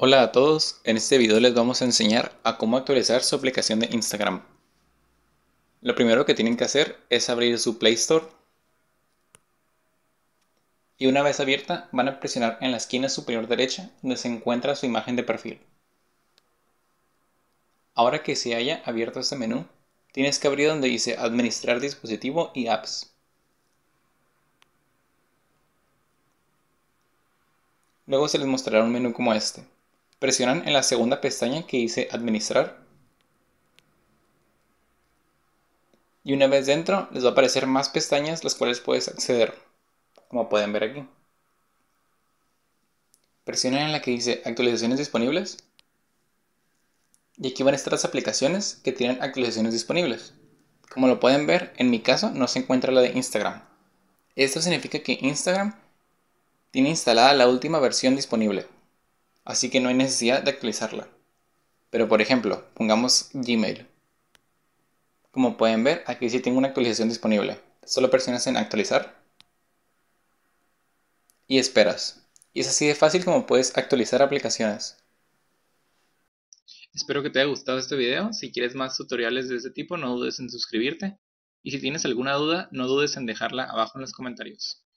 Hola a todos, en este video les vamos a enseñar a cómo actualizar su aplicación de Instagram. Lo primero que tienen que hacer es abrir su Play Store y una vez abierta van a presionar en la esquina superior derecha donde se encuentra su imagen de perfil. Ahora que se haya abierto este menú, tienes que abrir donde dice Administrar dispositivo y apps. Luego se les mostrará un menú como este presionan en la segunda pestaña que dice Administrar. Y una vez dentro les va a aparecer más pestañas las cuales puedes acceder, como pueden ver aquí. Presionan en la que dice Actualizaciones disponibles. Y aquí van a estar las aplicaciones que tienen actualizaciones disponibles. Como lo pueden ver, en mi caso no se encuentra la de Instagram. Esto significa que Instagram tiene instalada la última versión disponible, así que no hay necesidad de actualizarla. Pero por ejemplo, pongamos Gmail. Como pueden ver, aquí sí tengo una actualización disponible. Solo presionas en actualizar y esperas. Y es así de fácil como puedes actualizar aplicaciones. Espero que te haya gustado este video. Si quieres más tutoriales de este tipo, no dudes en suscribirte. Y si tienes alguna duda, no dudes en dejarla abajo en los comentarios.